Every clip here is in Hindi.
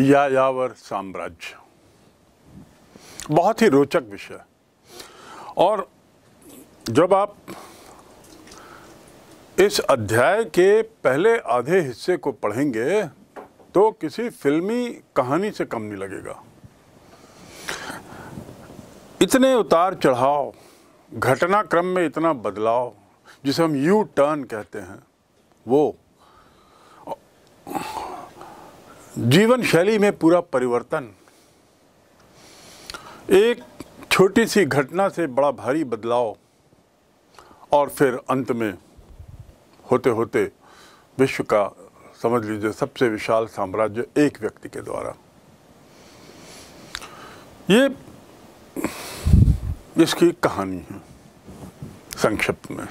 यायावर साम्राज्य बहुत ही रोचक विषय और जब आप इस अध्याय के पहले आधे हिस्से को पढ़ेंगे तो किसी फिल्मी कहानी से कम नहीं लगेगा इतने उतार चढ़ाव घटनाक्रम में इतना बदलाव जिसे हम यू टर्न कहते हैं वो जीवन शैली में पूरा परिवर्तन एक छोटी सी घटना से बड़ा भारी बदलाव और फिर अंत में होते होते विश्व का समझ लीजिए सबसे विशाल साम्राज्य एक व्यक्ति के द्वारा ये इसकी कहानी है संक्षिप्त में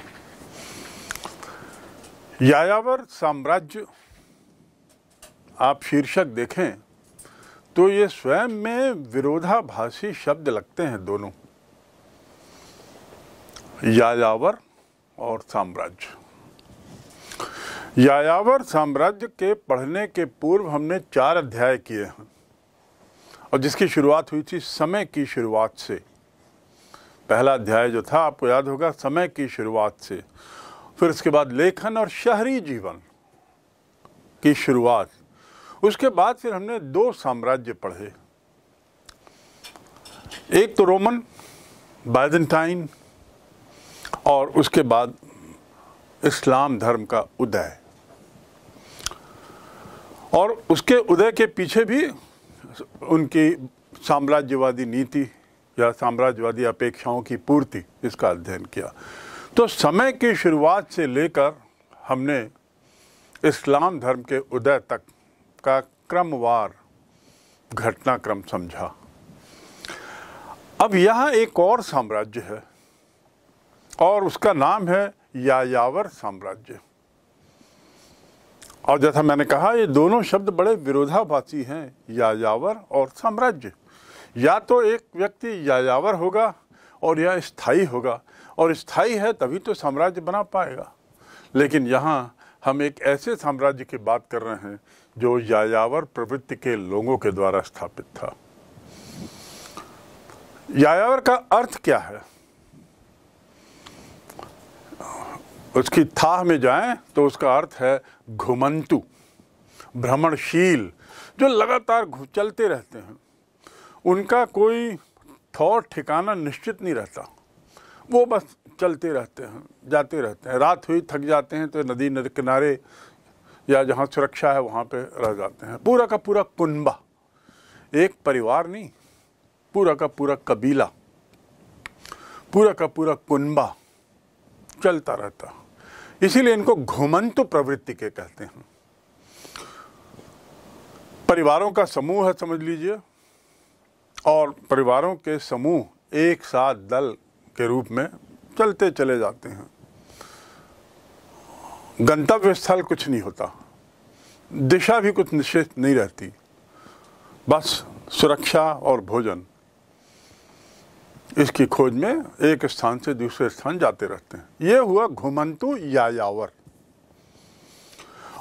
यायावर साम्राज्य आप शीर्षक देखें तो ये स्वयं में विरोधाभासी शब्द लगते हैं दोनों यायावर और साम्राज्य यायावर साम्राज्य के पढ़ने के पूर्व हमने चार अध्याय किए हैं और जिसकी शुरुआत हुई थी समय की शुरुआत से पहला अध्याय जो था आपको याद होगा समय की शुरुआत से फिर उसके बाद लेखन और शहरी जीवन की शुरुआत उसके बाद फिर हमने दो साम्राज्य पढ़े एक तो रोमन बाइजेंटाइन और उसके बाद इस्लाम धर्म का उदय और उसके उदय के पीछे भी उनकी साम्राज्यवादी नीति या साम्राज्यवादी अपेक्षाओं की पूर्ति इसका अध्ययन किया तो समय की शुरुआत से लेकर हमने इस्लाम धर्म के उदय तक का क्रमवार घटनाक्रम समझा अब यहाँ एक और साम्राज्य है और उसका नाम है यायावर साम्राज्य और जैसा मैंने कहा ये दोनों शब्द बड़े विरोधाभासी हैं यायावर और साम्राज्य या तो एक व्यक्ति यायावर होगा और या स्थाई होगा और स्थाई है तभी तो साम्राज्य बना पाएगा लेकिन यहाँ हम एक ऐसे साम्राज्य की बात कर रहे हैं जो यायावर प्रवृत्ति के लोगों के द्वारा स्थापित था यायावर का अर्थ क्या है उसकी था में जाएं तो उसका अर्थ है घुमंतु भ्रमणशील जो लगातार चलते रहते हैं उनका कोई ठौर ठिकाना निश्चित नहीं रहता वो बस चलते रहते हैं जाते रहते हैं रात हुई थक जाते हैं तो नदी नदी किनारे या जहाँ सुरक्षा है वहाँ पे रह जाते हैं पूरा का पूरा कुनबा एक परिवार नहीं पूरा का पूरा कबीला पूरा का पूरा कुनबा चलता रहता इसीलिए इनको घुमंत प्रवृत्ति के कहते हैं परिवारों का समूह है समझ लीजिए और परिवारों के समूह एक साथ दल के रूप में चलते चले जाते हैं गंतव्य स्थल कुछ नहीं होता दिशा भी कुछ निश्चित नहीं रहती बस सुरक्षा और भोजन इसकी खोज में एक स्थान से दूसरे स्थान जाते रहते हैं यह हुआ घुमंतु यावर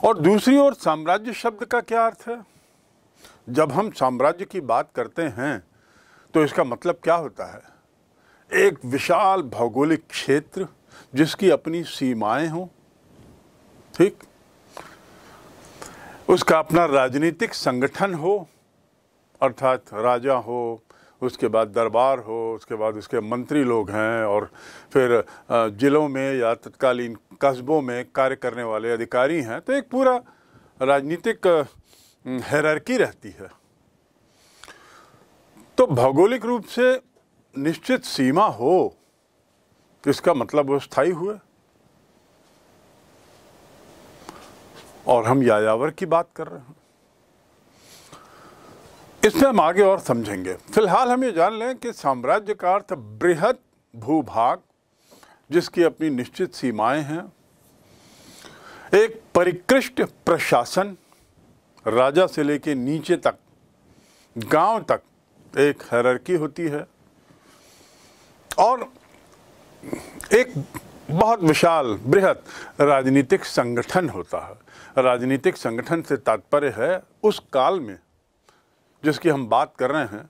और दूसरी ओर साम्राज्य शब्द का क्या अर्थ है जब हम साम्राज्य की बात करते हैं तो इसका मतलब क्या होता है एक विशाल भौगोलिक क्षेत्र जिसकी अपनी सीमाएं हों ठीक उसका अपना राजनीतिक संगठन हो अर्थात राजा हो उसके बाद दरबार हो उसके बाद उसके मंत्री लोग हैं और फिर ज़िलों में या तत्कालीन कस्बों में कार्य करने वाले अधिकारी हैं तो एक पूरा राजनीतिक हैरकी रहती है तो भौगोलिक रूप से निश्चित सीमा हो इसका मतलब वो स्थायी हुआ और हम यायावर की बात कर रहे हैं इसमें हम आगे और समझेंगे फिलहाल हम ये जान लें कि साम्राज्य का अर्थ बृहद भूभाग जिसकी अपनी निश्चित सीमाएं हैं एक परिकृष्ट प्रशासन राजा से लेके नीचे तक गांव तक एक हैरकी होती है और एक बहुत विशाल बृहद राजनीतिक संगठन होता है राजनीतिक संगठन से तात्पर्य है उस काल में जिसकी हम बात कर रहे हैं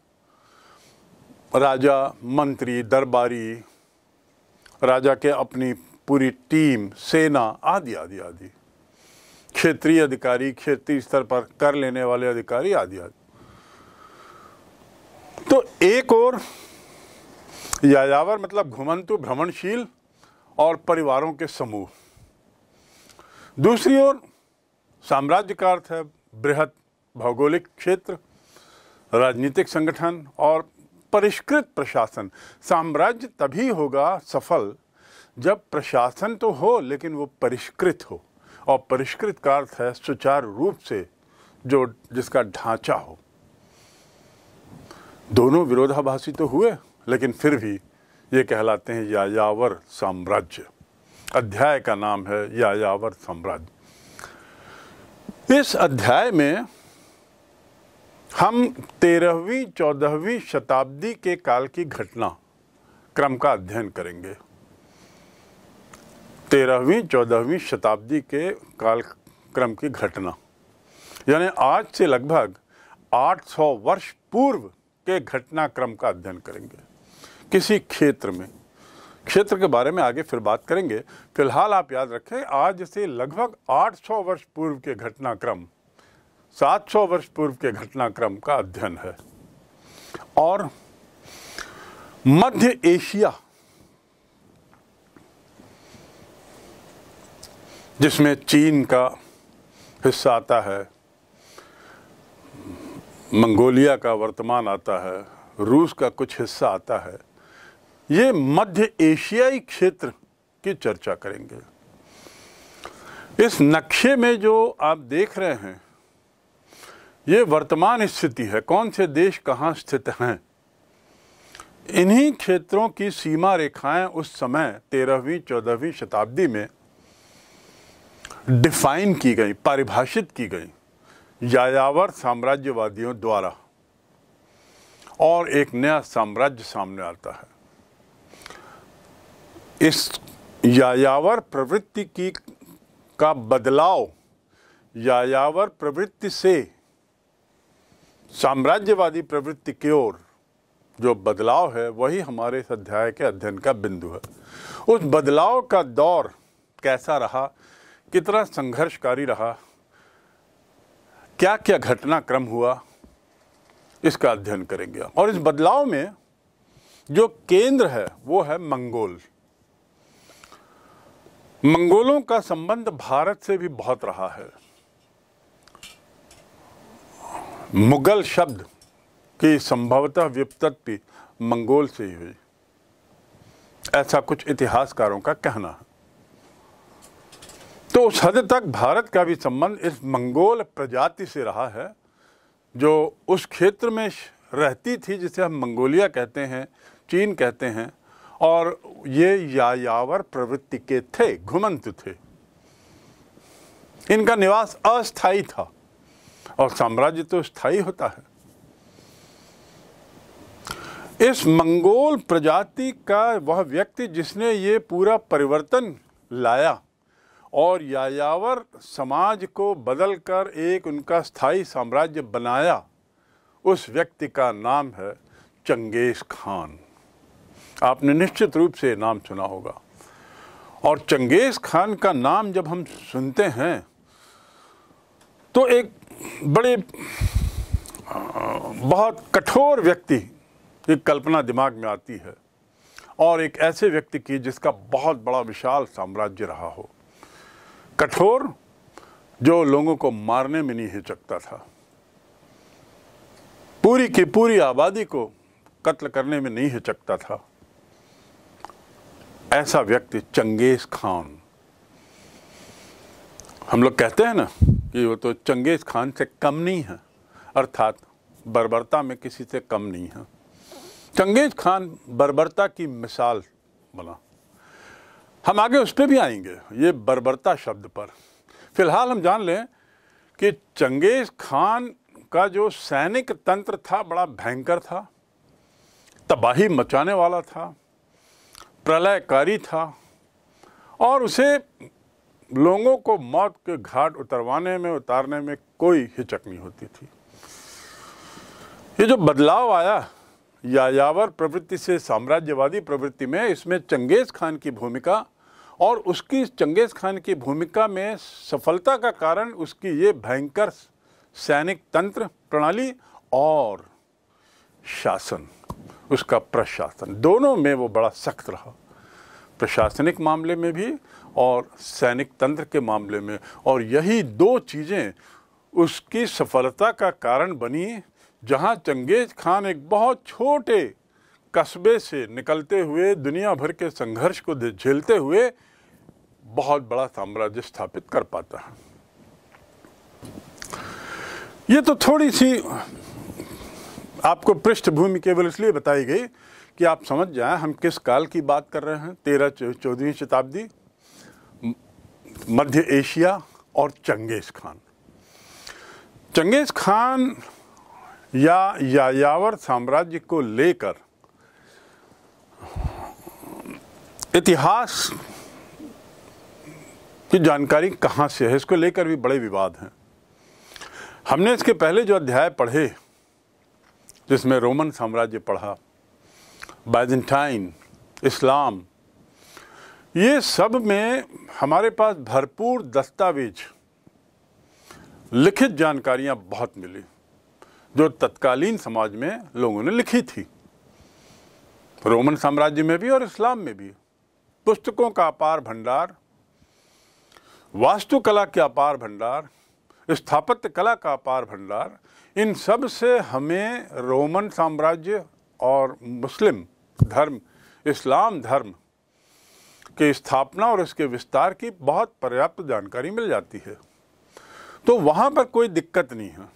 राजा मंत्री दरबारी राजा के अपनी पूरी टीम सेना आदि आदि आदि क्षेत्रीय अधिकारी क्षेत्रीय स्तर पर कर लेने वाले अधिकारी आदि आदि तो एक और यावर मतलब घुमंतु भ्रमणशील और परिवारों के समूह दूसरी ओर साम्राज्य का अर्थ है बृहद भौगोलिक क्षेत्र राजनीतिक संगठन और परिष्कृत प्रशासन साम्राज्य तभी होगा सफल जब प्रशासन तो हो लेकिन वो परिष्कृत हो और परिष्कृत का अर्थ है सुचारू रूप से जो जिसका ढांचा हो दोनों विरोधाभासी तो हुए लेकिन फिर भी ये कहलाते हैं यायावर साम्राज्य अध्याय का नाम है यायावर साम्राज्य इस अध्याय में हम तेरहवीं चौदहवीं शताब्दी के काल की घटना क्रम का अध्ययन करेंगे तेरहवीं चौदहवीं शताब्दी के काल क्रम की घटना यानी आज से लगभग 800 वर्ष पूर्व के घटनाक्रम का अध्ययन करेंगे किसी क्षेत्र में क्षेत्र के बारे में आगे फिर बात करेंगे फिलहाल आप याद रखें आज से लगभग 800 वर्ष पूर्व के घटनाक्रम 700 वर्ष पूर्व के घटनाक्रम का अध्ययन है और मध्य एशिया जिसमें चीन का हिस्सा आता है मंगोलिया का वर्तमान आता है रूस का कुछ हिस्सा आता है ये मध्य एशियाई क्षेत्र की चर्चा करेंगे इस नक्शे में जो आप देख रहे हैं ये वर्तमान स्थिति है कौन से देश कहाँ स्थित हैं इन्हीं क्षेत्रों की सीमा रेखाएं उस समय तेरहवीं चौदहवीं शताब्दी में डिफाइन की गई परिभाषित की गई यायावर साम्राज्यवादियों द्वारा और एक नया साम्राज्य सामने आता है इस यायावर प्रवृत्ति की का बदलाव यायावर प्रवृत्ति से साम्राज्यवादी प्रवृत्ति की ओर जो बदलाव है वही हमारे इस अध्याय के अध्ययन का बिंदु है उस बदलाव का दौर कैसा रहा कितना संघर्षकारी रहा क्या क्या घटनाक्रम हुआ इसका अध्ययन करेंगे और इस बदलाव में जो केंद्र है वो है मंगोल मंगोलों का संबंध भारत से भी बहुत रहा है मुगल शब्द की संभवतः व्युपत्ति मंगोल से ही हुई ऐसा कुछ इतिहासकारों का कहना है तो उस हद तक भारत का भी संबंध इस मंगोल प्रजाति से रहा है जो उस क्षेत्र में रहती थी जिसे हम मंगोलिया कहते हैं चीन कहते हैं और ये यायावर प्रवृत्ति के थे घुमंत थे इनका निवास अस्थाई था और साम्राज्य तो स्थायी होता है इस मंगोल प्रजाति का वह व्यक्ति जिसने ये पूरा परिवर्तन लाया और यायावर समाज को बदलकर एक उनका स्थायी साम्राज्य बनाया उस व्यक्ति का नाम है चंगेज़ खान आपने निश्चित रूप से नाम सुना होगा और चंगेज़ खान का नाम जब हम सुनते हैं तो एक बड़े बहुत कठोर व्यक्ति की कल्पना दिमाग में आती है और एक ऐसे व्यक्ति की जिसका बहुत बड़ा विशाल साम्राज्य रहा हो कठोर जो लोगों को मारने में नहीं हिचकता था पूरी की पूरी आबादी को कत्ल करने में नहीं हिचकता था ऐसा व्यक्ति चंगेज़ खान हम लोग कहते हैं ना कि वो तो चंगेज़ खान से कम नहीं है अर्थात बर्बरता में किसी से कम नहीं है चंगेज़ खान बर्बरता की मिसाल बना हम आगे उस पर भी आएंगे ये बर्बरता शब्द पर फिलहाल हम जान लें कि चंगेज़ खान का जो सैनिक तंत्र था बड़ा भयंकर था तबाही मचाने वाला था प्रलयकारी था और उसे लोगों को मौत के घाट उतरवाने में उतारने में कोई हिचक नहीं होती थी ये जो बदलाव आया यायावर प्रवृत्ति से साम्राज्यवादी प्रवृत्ति में इसमें चंगेज़ खान की भूमिका और उसकी चंगेज़ खान की भूमिका में सफलता का कारण उसकी ये भयंकर सैनिक तंत्र प्रणाली और शासन उसका प्रशासन दोनों में वो बड़ा सख्त रहा प्रशासनिक मामले में भी और सैनिक तंत्र के मामले में और यही दो चीज़ें उसकी सफलता का कारण बनी जहां चंगेज खान एक बहुत छोटे कस्बे से निकलते हुए दुनिया भर के संघर्ष को झेलते हुए बहुत बड़ा साम्राज्य स्थापित कर पाता है ये तो थोड़ी सी आपको पृष्ठभूमि केवल इसलिए बताई गई कि आप समझ जाएं हम किस काल की बात कर रहे हैं तेरह चौदहवीं शताब्दी मध्य एशिया और चंगेज़ खान चंगेज़ खान या यायावर साम्राज्य को लेकर इतिहास की जानकारी कहाँ से है इसको लेकर भी बड़े विवाद हैं हमने इसके पहले जो अध्याय पढ़े जिसमें रोमन साम्राज्य पढ़ा बाइजेंटाइन इस्लाम ये सब में हमारे पास भरपूर दस्तावेज लिखित जानकारियां बहुत मिली जो तत्कालीन समाज में लोगों ने लिखी थी रोमन साम्राज्य में भी और इस्लाम में भी पुस्तकों का अपार भंडार वास्तुकला के अपार भंडार स्थापत्य कला का अपार भंडार इन सब से हमें रोमन साम्राज्य और मुस्लिम धर्म इस्लाम धर्म की स्थापना और इसके विस्तार की बहुत पर्याप्त जानकारी मिल जाती है तो वहाँ पर कोई दिक्कत नहीं है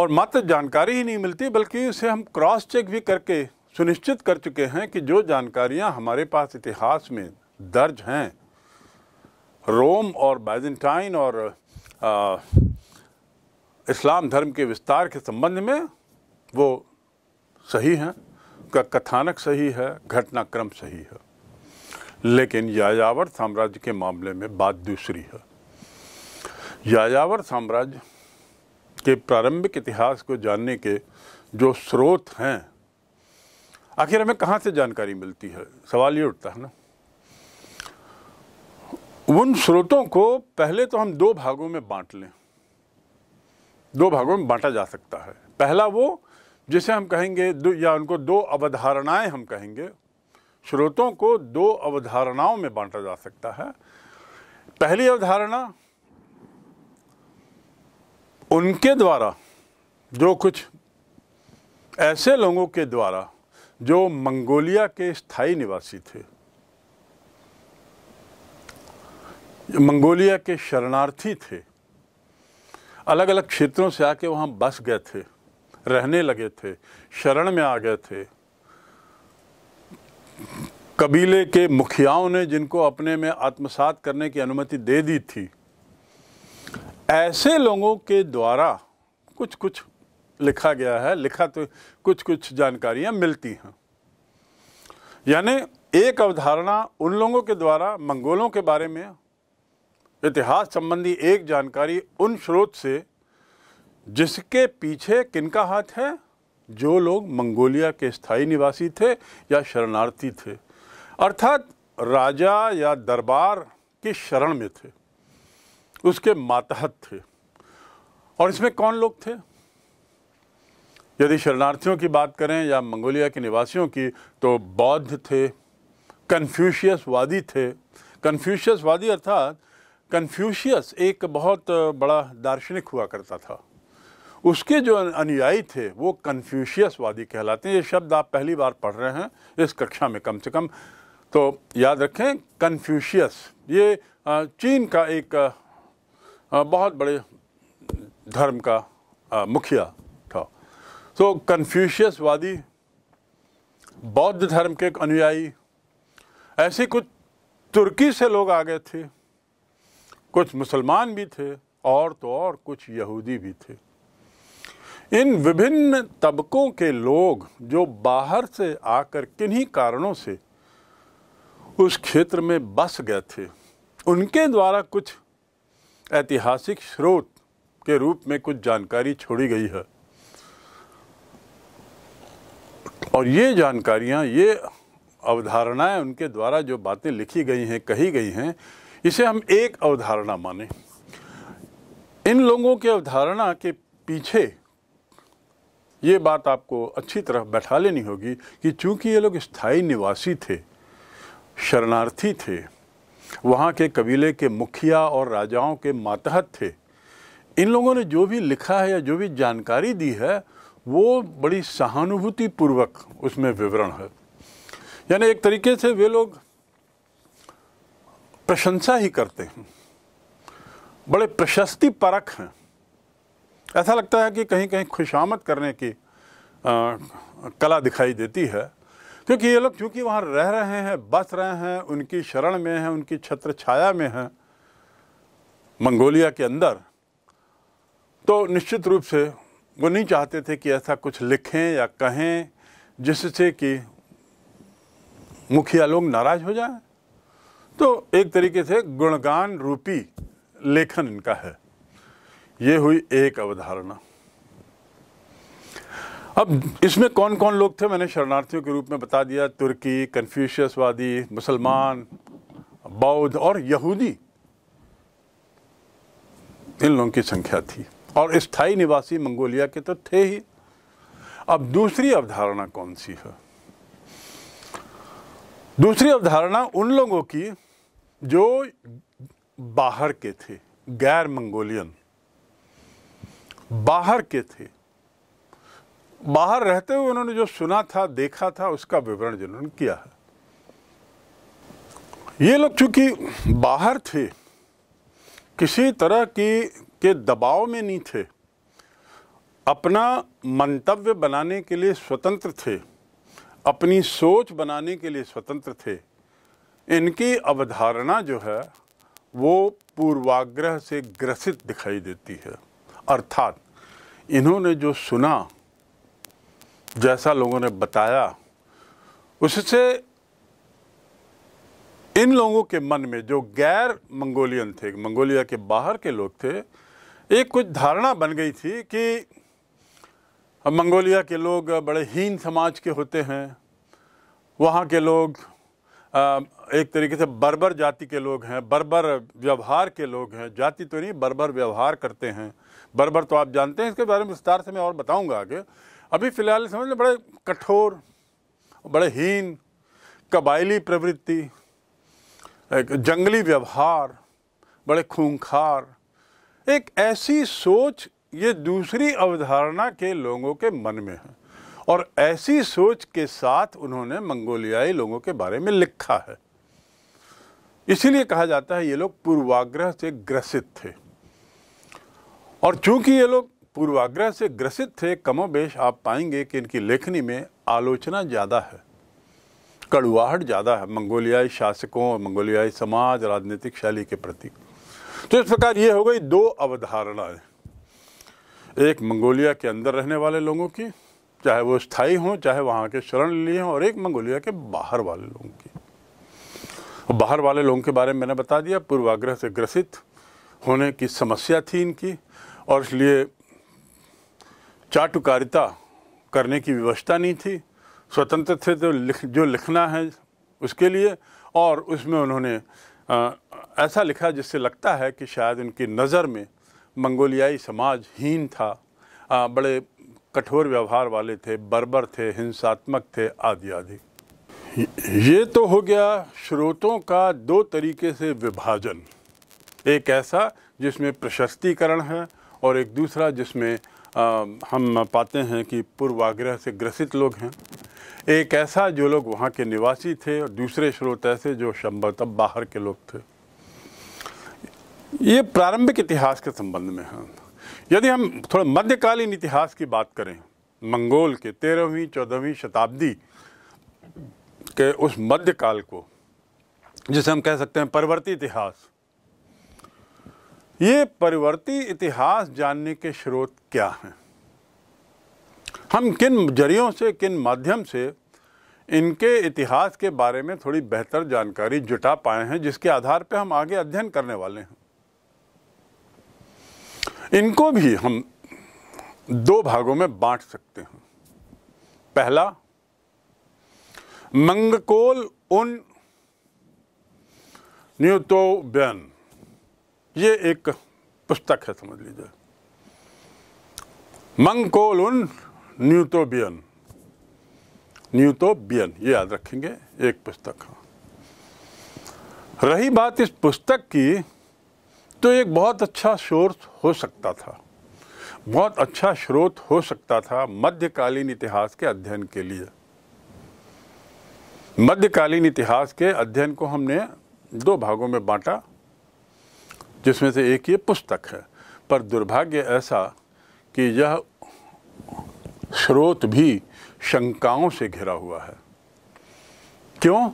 और मात्र जानकारी ही नहीं मिलती बल्कि इसे हम क्रॉस चेक भी करके सुनिश्चित कर चुके हैं कि जो जानकारियाँ हमारे पास इतिहास में दर्ज हैं रोम और बैजेंटाइन और आ, इस्लाम धर्म के विस्तार के संबंध में वो सही हैं उनका कथानक सही है घटनाक्रम सही है लेकिन यायावर साम्राज्य के मामले में बात दूसरी है यायावर साम्राज्य के प्रारंभिक इतिहास को जानने के जो स्रोत हैं आखिर हमें कहाँ से जानकारी मिलती है सवाल ये उठता है ना उन स्रोतों को पहले तो हम दो भागों में बांट लें दो भागों में बांटा जा सकता है पहला वो जिसे हम कहेंगे दो या उनको दो अवधारणाएं हम कहेंगे स्रोतों को दो अवधारणाओं में बांटा जा सकता है पहली अवधारणा उनके द्वारा जो कुछ ऐसे लोगों के द्वारा जो मंगोलिया के स्थायी निवासी थे मंगोलिया के शरणार्थी थे अलग अलग क्षेत्रों से आके वहाँ बस गए थे रहने लगे थे शरण में आ गए थे कबीले के मुखियाओं ने जिनको अपने में आत्मसात करने की अनुमति दे दी थी ऐसे लोगों के द्वारा कुछ कुछ लिखा गया है लिखा तो कुछ कुछ जानकारियां मिलती हैं यानी एक अवधारणा उन लोगों के द्वारा मंगोलों के बारे में इतिहास संबंधी एक जानकारी उन स्रोत से जिसके पीछे किनका हाथ है जो लोग मंगोलिया के स्थायी निवासी थे या शरणार्थी थे अर्थात राजा या दरबार की शरण में थे उसके मातहत थे और इसमें कौन लोग थे यदि शरणार्थियों की बात करें या मंगोलिया के निवासियों की तो बौद्ध थे कन्फ्यूशियसवादी थे कन्फ्यूशियसवादी अर्थात कन्फ्यूशियस एक बहुत बड़ा दार्शनिक हुआ करता था उसके जो अनुयायी थे वो कन्फ्यूशियसवादी कहलाते हैं ये शब्द आप पहली बार पढ़ रहे हैं इस कक्षा में कम से कम तो याद रखें कन्फ्यूशियस ये चीन का एक बहुत बड़े धर्म का मुखिया था तो कन्फ्यूशियसवादी बौद्ध धर्म के अनुयायी ऐसे कुछ तुर्की से लोग आ गए थे कुछ मुसलमान भी थे और तो और कुछ यहूदी भी थे इन विभिन्न तबकों के लोग जो बाहर से आकर किन्हीं कारणों से उस क्षेत्र में बस गए थे उनके द्वारा कुछ ऐतिहासिक स्रोत के रूप में कुछ जानकारी छोड़ी गई है और ये जानकारियाँ ये अवधारणाएं उनके द्वारा जो बातें लिखी गई हैं कही गई हैं इसे हम एक अवधारणा माने इन लोगों के अवधारणा के पीछे ये बात आपको अच्छी तरह बैठा लेनी होगी कि चूंकि ये लोग स्थायी निवासी थे शरणार्थी थे वहाँ के कबीले के मुखिया और राजाओं के मातहत थे इन लोगों ने जो भी लिखा है या जो भी जानकारी दी है वो बड़ी सहानुभूति पूर्वक उसमें विवरण है यानी एक तरीके से वे लोग प्रशंसा ही करते हैं बड़े प्रशस्ति परक हैं ऐसा लगता है कि कहीं कहीं खुशामद करने की आ, कला दिखाई देती है क्योंकि ये लोग चूँकि वहाँ रह रहे हैं बस रहे हैं उनकी शरण में हैं उनकी छत्र छाया में हैं मंगोलिया के अंदर तो निश्चित रूप से वो नहीं चाहते थे कि ऐसा कुछ लिखें या कहें जिससे कि मुखिया लोग नाराज़ हो जाएं तो एक तरीके से गुणगान रूपी लेखन इनका है ये हुई एक अवधारणा अब इसमें कौन कौन लोग थे मैंने शरणार्थियों के रूप में बता दिया तुर्की कन्फ्यूशियसवादी मुसलमान बौद्ध और यहूदी इन लोगों की संख्या थी और स्थायी निवासी मंगोलिया के तो थे ही अब दूसरी अवधारणा कौन सी है दूसरी अवधारणा उन लोगों की जो बाहर के थे गैर मंगोलियन बाहर के थे बाहर रहते हुए उन्होंने जो सुना था देखा था उसका विवरण जिन्होंने किया है ये लोग चूंकि बाहर थे किसी तरह की के दबाव में नहीं थे अपना मंतव्य बनाने के लिए स्वतंत्र थे अपनी सोच बनाने के लिए स्वतंत्र थे इनकी अवधारणा जो है वो पूर्वाग्रह से ग्रसित दिखाई देती है अर्थात इन्होंने जो सुना जैसा लोगों ने बताया उससे इन लोगों के मन में जो गैर मंगोलियन थे मंगोलिया के बाहर के लोग थे एक कुछ धारणा बन गई थी कि मंगोलिया के लोग बड़े हीन समाज के होते हैं वहाँ के लोग एक तरीके से बर्बर जाति के लोग हैं बर्बर व्यवहार के लोग हैं जाति तो नहीं बर्बर व्यवहार करते हैं बर्बर तो आप जानते हैं इसके बारे में विस्तार से मैं और बताऊंगा आगे अभी फ़िलहाल समझ लें बड़े कठोर बड़े हीन कबायली प्रवृत्ति एक जंगली व्यवहार बड़े खूंखार एक ऐसी सोच ये दूसरी अवधारणा के लोगों के मन में है और ऐसी सोच के साथ उन्होंने मंगोलियाई लोगों के बारे में लिखा है इसीलिए कहा जाता है ये लोग पूर्वाग्रह से ग्रसित थे और चूंकि ये लोग पूर्वाग्रह से ग्रसित थे कमोबेश आप पाएंगे कि इनकी लेखनी में आलोचना ज़्यादा है कड़ुआहट ज़्यादा है मंगोलियाई शासकों और मंगोलियाई समाज राजनीतिक शैली के प्रति तो इस प्रकार ये हो गई दो अवधारणाएं एक मंगोलिया के अंदर रहने वाले लोगों की चाहे वो स्थायी हों चाहे वहाँ के शरण लिए हों और एक मंगोलिया के बाहर वाले लोगों की बाहर वाले लोगों के बारे में मैंने बता दिया पूर्वाग्रह से ग्रसित होने की समस्या थी इनकी और इसलिए चाटुकारिता करने की व्यवस्था नहीं थी स्वतंत्र थे तो लिख जो लिखना है उसके लिए और उसमें उन्होंने आ, ऐसा लिखा जिससे लगता है कि शायद उनकी नज़र में मंगोलियाई समाज हीन था आ, बड़े कठोर व्यवहार वाले थे बर्बर थे हिंसात्मक थे आदि आदि ये तो हो गया स्रोतों का दो तरीके से विभाजन एक ऐसा जिसमें प्रशस्तीकरण है और एक दूसरा जिसमें हम पाते हैं कि पूर्वाग्रह से ग्रसित लोग हैं एक ऐसा जो लोग वहाँ के निवासी थे और दूसरे स्रोत ऐसे जो संभवतः बाहर के लोग थे ये प्रारंभिक इतिहास के संबंध में है यदि हम थोड़ा मध्यकालीन इतिहास की बात करें मंगोल के तेरहवीं चौदहवीं शताब्दी के उस मध्यकाल को जिसे हम कह सकते हैं परवर्ती इतिहास ये परिवर्ती इतिहास जानने के स्रोत क्या हैं हम किन जरियों से किन माध्यम से इनके इतिहास के बारे में थोड़ी बेहतर जानकारी जुटा पाए हैं जिसके आधार पर हम आगे अध्ययन करने वाले हैं इनको भी हम दो भागों में बांट सकते हैं पहला मंगकोल उन बन ये एक पुस्तक है समझ लीजिए मंगकोल उन न्यूतोबियन न्यूतोबियन ये याद रखेंगे एक पुस्तक रही बात इस पुस्तक की तो एक बहुत अच्छा स्रोत हो सकता था बहुत अच्छा स्रोत हो सकता था मध्यकालीन इतिहास के अध्ययन के लिए मध्यकालीन इतिहास के अध्ययन को हमने दो भागों में बांटा जिसमें से एक ये पुस्तक है पर दुर्भाग्य ऐसा कि यह स्रोत भी शंकाओं से घिरा हुआ है क्यों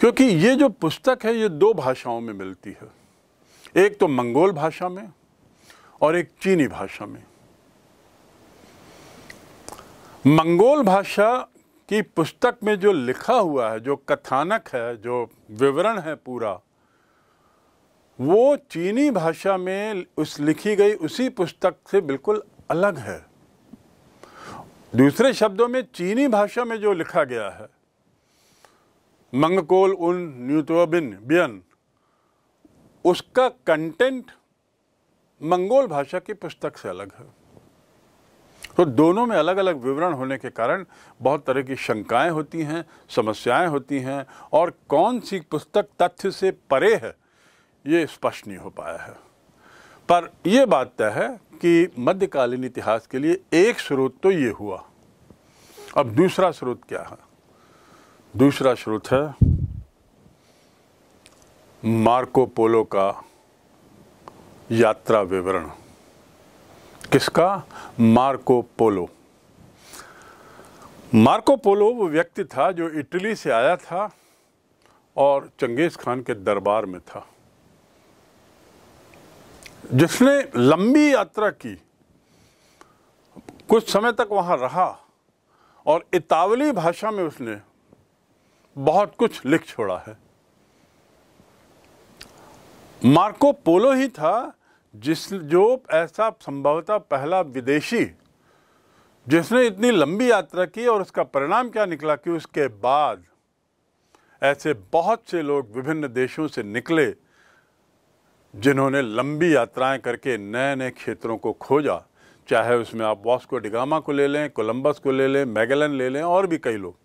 क्योंकि ये जो पुस्तक है ये दो भाषाओं में मिलती है एक तो मंगोल भाषा में और एक चीनी भाषा में मंगोल भाषा की पुस्तक में जो लिखा हुआ है जो कथानक है जो विवरण है पूरा वो चीनी भाषा में उस लिखी गई उसी पुस्तक से बिल्कुल अलग है दूसरे शब्दों में चीनी भाषा में जो लिखा गया है मंगकोल उन न्यूतोबिन बियन उसका कंटेंट मंगोल भाषा की पुस्तक से अलग है तो दोनों में अलग अलग विवरण होने के कारण बहुत तरह की शंकाएं होती हैं समस्याएं होती हैं और कौन सी पुस्तक तथ्य से परे है ये स्पष्ट नहीं हो पाया है पर यह बात तय है कि मध्यकालीन इतिहास के लिए एक स्रोत तो ये हुआ अब दूसरा स्रोत क्या है दूसरा स्रोत है मार्को पोलो का यात्रा विवरण किसका मार्को पोलो मार्को पोलो वो व्यक्ति था जो इटली से आया था और चंगेज़ खान के दरबार में था जिसने लंबी यात्रा की कुछ समय तक वहाँ रहा और इतावली भाषा में उसने बहुत कुछ लिख छोड़ा है मार्को पोलो ही था जिस जो ऐसा संभवतः पहला विदेशी जिसने इतनी लंबी यात्रा की और उसका परिणाम क्या निकला कि उसके बाद ऐसे बहुत से लोग विभिन्न देशों से निकले जिन्होंने लंबी यात्राएं करके नए नए क्षेत्रों को खोजा चाहे उसमें आप वॉस्को डिगामा को ले लें कोलंबस को ले लें मैगलन ले लें और भी कई लोग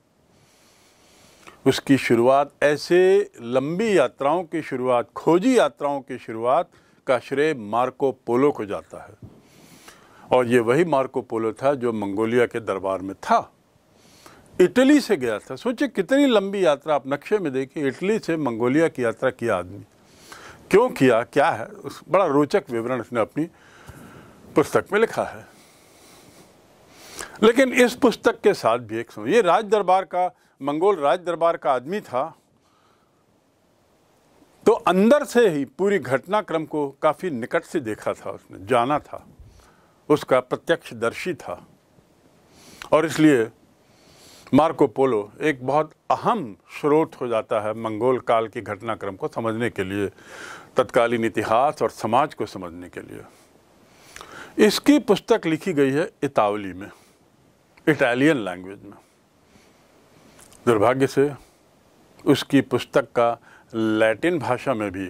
उसकी शुरुआत ऐसे लंबी यात्राओं की शुरुआत खोजी यात्राओं की शुरुआत का श्रेय मार्को पोलो को जाता है और ये वही मार्को पोलो था जो मंगोलिया के दरबार में था इटली से गया था सोचिए कितनी लंबी यात्रा आप नक्शे में देखिए इटली से मंगोलिया की यात्रा किया आदमी क्यों किया क्या है उस बड़ा रोचक विवरण उसने अपनी पुस्तक में लिखा है लेकिन इस पुस्तक के साथ भी एक ये राज दरबार का मंगोल राज दरबार का आदमी था तो अंदर से ही पूरी घटनाक्रम को काफ़ी निकट से देखा था उसने जाना था उसका प्रत्यक्षदर्शी था और इसलिए मार्को पोलो एक बहुत अहम स्रोत हो जाता है मंगोल काल की घटनाक्रम को समझने के लिए तत्कालीन इतिहास और समाज को समझने के लिए इसकी पुस्तक लिखी गई है इतावली में इटालियन लैंग्वेज में दुर्भाग्य से उसकी पुस्तक का लैटिन भाषा में भी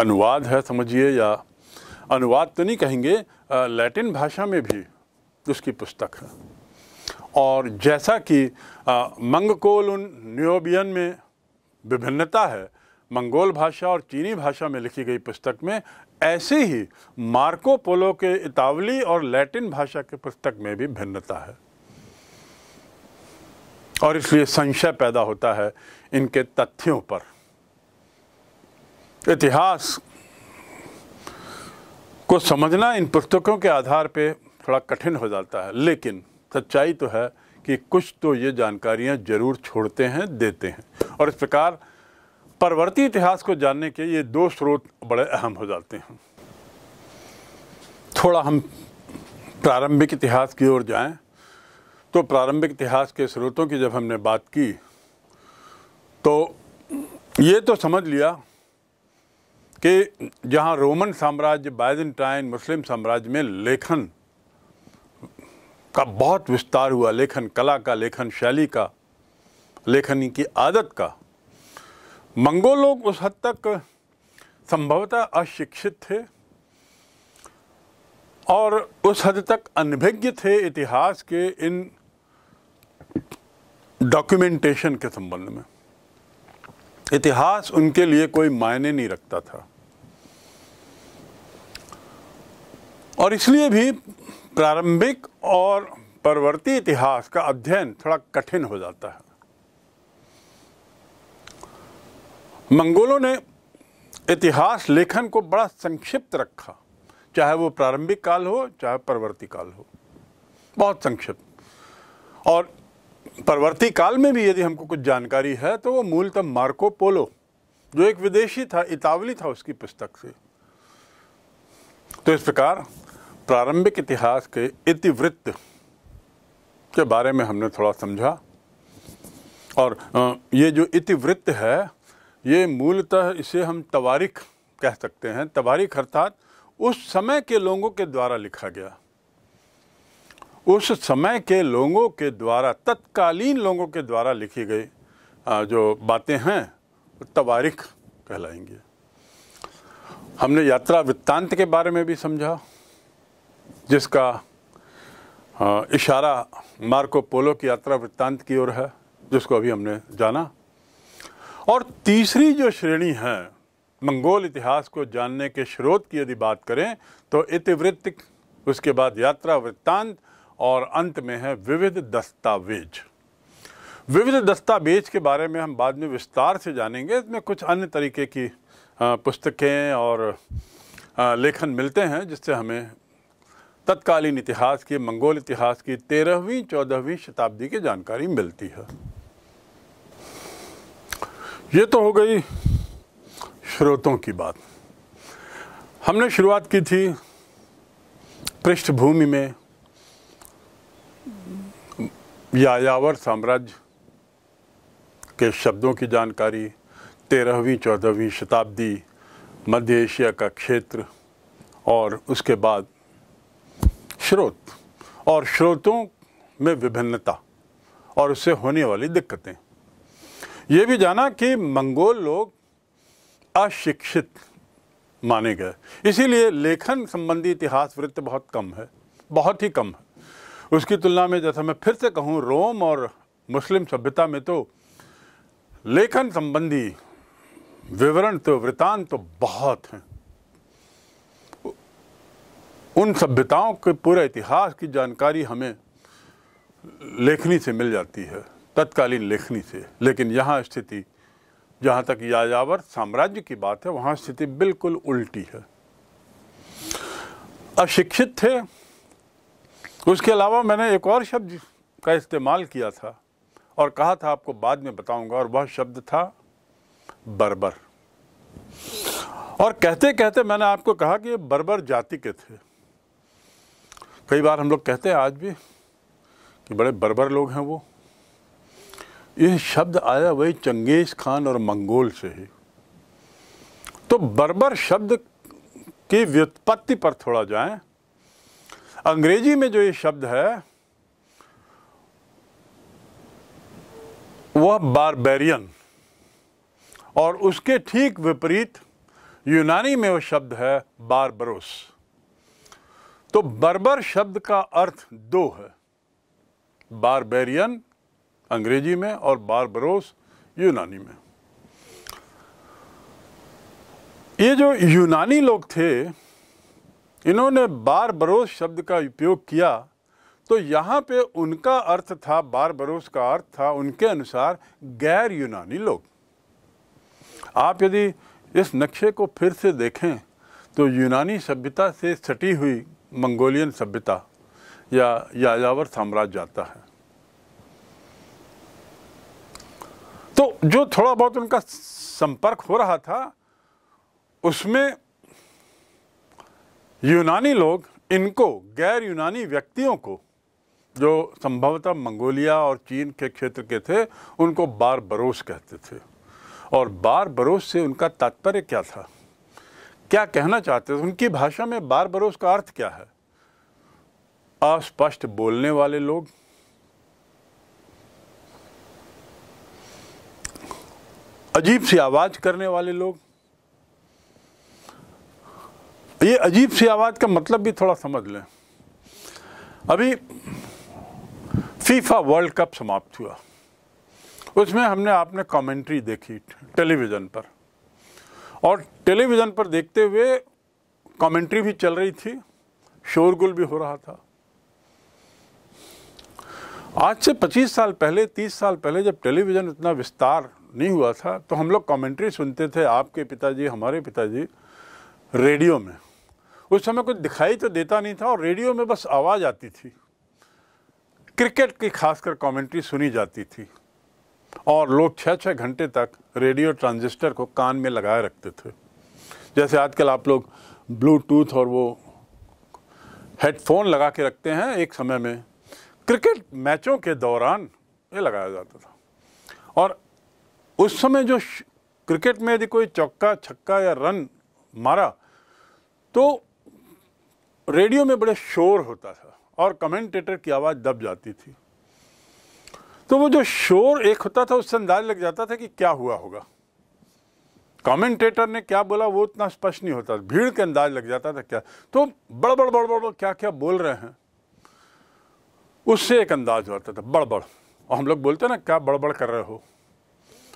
अनुवाद है समझिए या अनुवाद तो नहीं कहेंगे लैटिन भाषा में भी उसकी पुस्तक है और जैसा कि मंगकोल उन न्योबियन में विभिन्नता है मंगोल भाषा और चीनी भाषा में लिखी गई पुस्तक में ऐसे ही मार्को पोलो के इतावली और लैटिन भाषा के पुस्तक में भी भिन्नता है और इसलिए संशय पैदा होता है इनके तथ्यों पर इतिहास को समझना इन पुस्तकों के आधार पे थोड़ा कठिन हो जाता है लेकिन सच्चाई तो है कि कुछ तो ये जानकारियाँ जरूर छोड़ते हैं देते हैं और इस प्रकार परवर्ती इतिहास को जानने के ये दो स्रोत बड़े अहम हो जाते हैं थोड़ा हम प्रारंभिक इतिहास की ओर जाएं तो प्रारंभिक इतिहास के स्रोतों की जब हमने बात की तो ये तो समझ लिया कि जहाँ रोमन साम्राज्य बाइजेंटाइन मुस्लिम साम्राज्य में लेखन का बहुत विस्तार हुआ लेखन कला का लेखन शैली का लेखनी की आदत का लोग उस हद तक संभवतः अशिक्षित थे और उस हद तक अनभिज्ञ थे इतिहास के इन डॉक्यूमेंटेशन के संबंध में इतिहास उनके लिए कोई मायने नहीं रखता था और इसलिए भी प्रारंभिक और परवर्ती इतिहास का अध्ययन थोड़ा कठिन हो जाता है मंगोलों ने इतिहास लेखन को बड़ा संक्षिप्त रखा चाहे वो प्रारंभिक काल हो चाहे परवर्ती काल हो बहुत संक्षिप्त और परवर्ती काल में भी यदि हमको कुछ जानकारी है तो वो मूलतः मार्को पोलो जो एक विदेशी था इतावली था उसकी पुस्तक से तो इस प्रकार प्रारंभिक इतिहास के इतिवृत्त के बारे में हमने थोड़ा समझा और ये जो इतिवृत्त है ये मूलतः इसे हम तवारिक कह सकते हैं तवारिक अर्थात उस समय के लोगों के द्वारा लिखा गया उस समय के लोगों के द्वारा तत्कालीन लोगों के द्वारा लिखी गई जो बातें हैं तवारिक कहलाएंगे हमने यात्रा वृत्तांत के बारे में भी समझा जिसका इशारा मार्को पोलो की यात्रा वृत्तांत की ओर है जिसको अभी हमने जाना और तीसरी जो श्रेणी है मंगोल इतिहास को जानने के स्रोत की यदि बात करें तो इतिवृत्त उसके बाद यात्रा वृत्तांत और अंत में है विविध दस्तावेज विविध दस्तावेज के बारे में हम बाद में विस्तार से जानेंगे इसमें कुछ अन्य तरीके की पुस्तकें और लेखन मिलते हैं जिससे हमें तत्कालीन इतिहास की मंगोल इतिहास की तेरहवीं चौदहवीं शताब्दी की जानकारी मिलती है ये तो हो गई स्रोतों की बात हमने शुरुआत की थी पृष्ठभूमि में यायावर साम्राज्य के शब्दों की जानकारी तेरहवीं चौदहवीं शताब्दी मध्य एशिया का क्षेत्र और उसके बाद स्रोत और स्रोतों में विभिन्नता और उससे होने वाली दिक्कतें ये भी जाना कि मंगोल लोग अशिक्षित माने गए इसीलिए लेखन संबंधी इतिहास वृत्त बहुत कम है बहुत ही कम है उसकी तुलना में जैसा मैं फिर से कहूँ रोम और मुस्लिम सभ्यता में तो लेखन संबंधी विवरण तो वृतांत तो बहुत हैं उन सभ्यताओं के पूरे इतिहास की जानकारी हमें लेखनी से मिल जाती है तत्कालीन लेखनी से लेकिन यहाँ स्थिति जहाँ तक याजावर साम्राज्य की बात है वहाँ स्थिति बिल्कुल उल्टी है अशिक्षित थे उसके अलावा मैंने एक और शब्द का इस्तेमाल किया था और कहा था आपको बाद में बताऊंगा और वह शब्द था बर्बर और कहते कहते मैंने आपको कहा कि ये बर्बर जाति के थे कई बार हम लोग कहते हैं आज भी कि बड़े बर्बर लोग हैं वो ये शब्द आया वही चंगेज़ खान और मंगोल से ही तो बर्बर शब्द की व्युत्पत्ति पर थोड़ा जाएं अंग्रेजी में जो ये शब्द है वह बारबेरियन और उसके ठीक विपरीत यूनानी में वह शब्द है बारबरोस तो बर्बर शब्द का अर्थ दो है बारबेरियन अंग्रेजी में और बारबरोस यूनानी में ये जो यूनानी लोग थे इन्होंने बार बरोस शब्द का उपयोग किया तो यहाँ पे उनका अर्थ था बार बरोस का अर्थ था उनके अनुसार गैर यूनानी लोग आप यदि इस नक्शे को फिर से देखें तो यूनानी सभ्यता से सटी हुई मंगोलियन सभ्यता या याजावर साम्राज्य आता है तो जो थोड़ा बहुत उनका संपर्क हो रहा था उसमें यूनानी लोग इनको गैर यूनानी व्यक्तियों को जो संभवतः मंगोलिया और चीन के क्षेत्र के थे उनको बार बरोस कहते थे और बार बरोस से उनका तात्पर्य क्या था क्या कहना चाहते थे उनकी भाषा में बार बरोस का अर्थ क्या है अस्पष्ट बोलने वाले लोग अजीब सी आवाज़ करने वाले लोग ये अजीब सी आवाज़ का मतलब भी थोड़ा समझ लें अभी फीफा वर्ल्ड कप समाप्त हुआ उसमें हमने आपने कमेंट्री देखी टेलीविज़न पर और टेलीविज़न पर देखते हुए कमेंट्री भी चल रही थी शोरगुल भी हो रहा था आज से 25 साल पहले 30 साल पहले जब टेलीविज़न इतना विस्तार नहीं हुआ था तो हम लोग कमेंट्री सुनते थे आपके पिताजी हमारे पिताजी रेडियो में उस समय कुछ दिखाई तो देता नहीं था और रेडियो में बस आवाज़ आती थी क्रिकेट की खासकर कमेंट्री सुनी जाती थी और लोग छः छः घंटे तक रेडियो ट्रांजिस्टर को कान में लगाए रखते थे जैसे आजकल आप लोग ब्लूटूथ और वो हेडफोन लगा के रखते हैं एक समय में क्रिकेट मैचों के दौरान ये लगाया जाता था और उस समय जो क्रिकेट में यदि कोई चौका छक्का या रन मारा तो रेडियो में बड़े शोर होता था और कमेंटेटर की आवाज़ दब जाती थी तो वो जो शोर एक होता था उससे अंदाज लग जाता था कि क्या हुआ होगा कमेंटेटर ने क्या बोला वो उतना स्पष्ट नहीं होता भीड़ के अंदाज लग जाता था क्या तो बड़ बड़ बड़ बड़ क्या क्या बोल रहे हैं उससे एक अंदाज होता था बड़बड़ और हम लोग बोलते ना क्या बड़बड़ कर रहे हो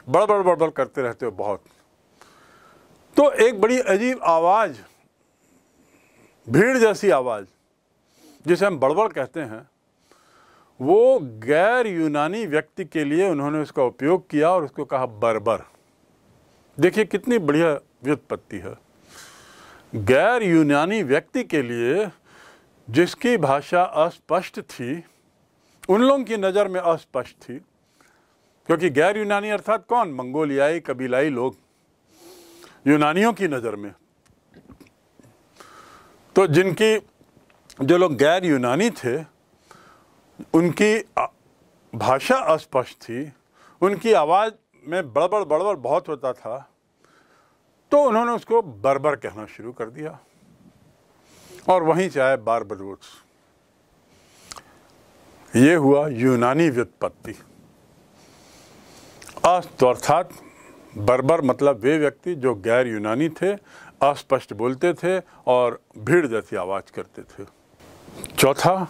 बड़बड़ बड़बड़ करते रहते हो बहुत तो एक बड़ी अजीब आवाज़ भीड़ जैसी आवाज़ जिसे हम बड़बड़ कहते हैं वो गैर यूनानी व्यक्ति के लिए उन्होंने उसका उपयोग किया और उसको कहा बरबर देखिए कितनी बढ़िया व्युत्पत्ति है गैर यूनानी व्यक्ति के लिए जिसकी भाषा अस्पष्ट थी उन लोगों की नज़र में अस्पष्ट थी क्योंकि गैर यूनानी अर्थात कौन मंगोलियाई कबीलाई लोग यूनानियों की नज़र में तो जिनकी जो लोग गैर यूनानी थे उनकी भाषा अस्पष्ट थी उनकी आवाज़ में बड़बड़ बड़बड़ बहुत होता था तो उन्होंने उसको बर्बर कहना शुरू कर दिया और वहीं से आए बारबरूट्स ये हुआ यूनानी व्युत्पत्ति अर्थात बर्बर मतलब वे व्यक्ति जो गैर यूनानी थे अस्पष्ट बोलते थे और भीड़ जैसी आवाज़ करते थे चौथा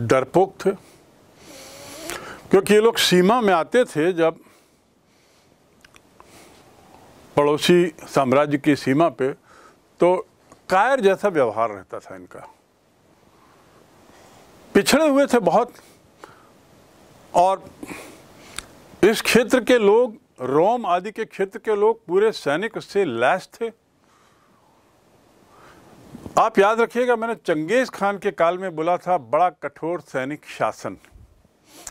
डरपोक थे क्योंकि ये लोग सीमा में आते थे जब पड़ोसी साम्राज्य की सीमा पे तो कायर जैसा व्यवहार रहता था इनका पिछड़े हुए थे बहुत और इस क्षेत्र के लोग रोम आदि के क्षेत्र के लोग पूरे सैनिक से लैस थे आप याद रखिएगा मैंने चंगेज़ खान के काल में बोला था बड़ा कठोर सैनिक शासन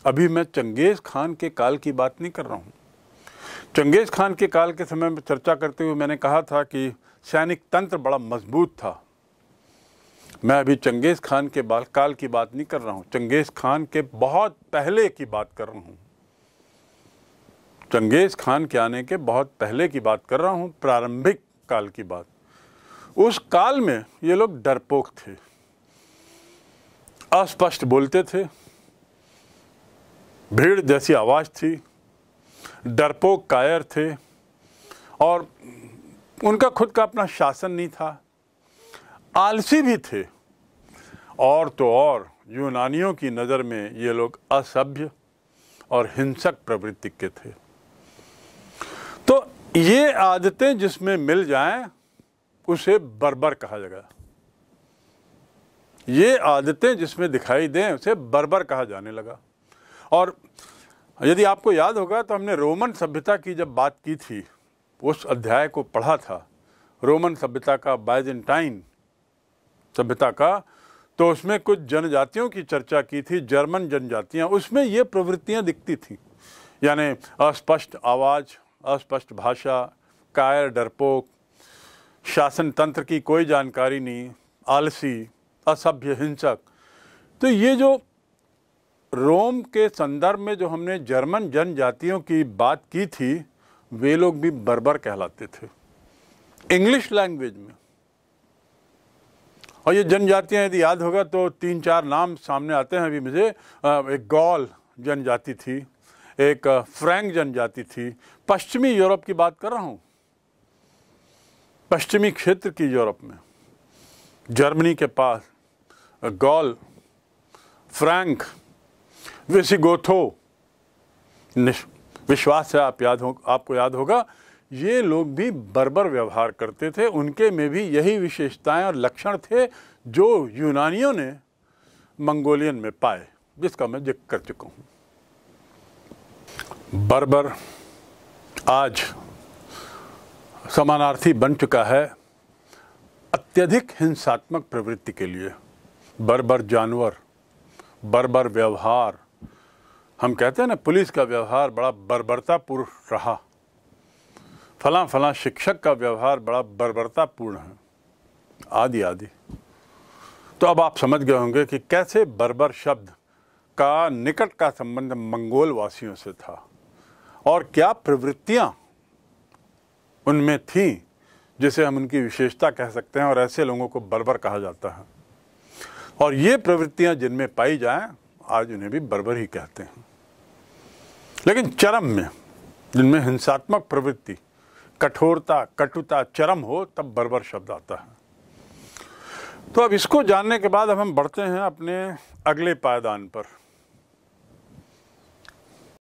अभी मैं चंगेज़ खान के काल की बात नहीं कर रहा हूँ चंगेज़ खान के काल के समय में चर्चा करते हुए मैंने कहा था कि सैनिक तंत्र बड़ा मजबूत था मैं अभी चंगेज़ खान के बाल काल की बात नहीं कर रहा हूँ चंगेज़ खान के बहुत पहले की बात कर रहा हूँ चंगेज़ खान के आने के बहुत पहले की बात कर रहा हूँ प्रारंभिक काल की बात उस काल में ये लोग डरपोक थे अस्पष्ट बोलते थे भीड़ जैसी आवाज़ थी डरपोक कायर थे और उनका खुद का अपना शासन नहीं था आलसी भी थे और तो और यूनानियों की नज़र में ये लोग असभ्य और हिंसक प्रवृत्ति के थे तो ये आदतें जिसमें मिल जाएं उसे बर्बर कहा जाएगा ये आदतें जिसमें दिखाई दें उसे बर्बर कहा जाने लगा और यदि आपको याद होगा तो हमने रोमन सभ्यता की जब बात की थी उस अध्याय को पढ़ा था रोमन सभ्यता का बाइजेंटाइन सभ्यता का तो उसमें कुछ जनजातियों की चर्चा की थी जर्मन जनजातियां उसमें ये प्रवृत्तियां दिखती थी यानी अस्पष्ट आवाज़ अस्पष्ट भाषा कायर डरपोक शासन तंत्र की कोई जानकारी नहीं आलसी असभ्य हिंसक तो ये जो रोम के संदर्भ में जो हमने जर्मन जनजातियों की बात की थी वे लोग भी बर्बर कहलाते थे इंग्लिश लैंग्वेज में और ये जनजातियाँ यदि याद होगा तो तीन चार नाम सामने आते हैं अभी मुझे एक गॉल जनजाति थी एक फ्रैंक जनजाति थी पश्चिमी यूरोप की बात कर रहा हूँ पश्चिमी क्षेत्र की यूरोप में जर्मनी के पास गॉल फ्रैंक विसिगोथो विश्वास है आप याद हो आपको याद होगा ये लोग भी बर्बर व्यवहार करते थे उनके में भी यही विशेषताएं और लक्षण थे जो यूनानियों ने मंगोलियन में पाए जिसका मैं जिक्र कर चुका हूँ बर्बर आज समानार्थी बन चुका है अत्यधिक हिंसात्मक प्रवृत्ति के लिए बर्बर जानवर बर्बर व्यवहार हम कहते हैं ना पुलिस का व्यवहार बड़ा बर्बरतापूर्ण रहा फला फला शिक्षक का व्यवहार बड़ा बर्बरतापूर्ण है आदि आदि तो अब आप समझ गए होंगे कि कैसे बर्बर शब्द का निकट का संबंध मंगोल वासियों से था और क्या प्रवृत्तियां उनमें थी जिसे हम उनकी विशेषता कह सकते हैं और ऐसे लोगों को बर्बर कहा जाता है और ये प्रवृत्तियां जिनमें पाई जाए आज उन्हें भी बर्बर ही कहते हैं लेकिन चरम में जिनमें हिंसात्मक प्रवृत्ति कठोरता कटुता चरम हो तब बर्बर शब्द आता है तो अब इसको जानने के बाद अब हम बढ़ते हैं अपने अगले पायदान पर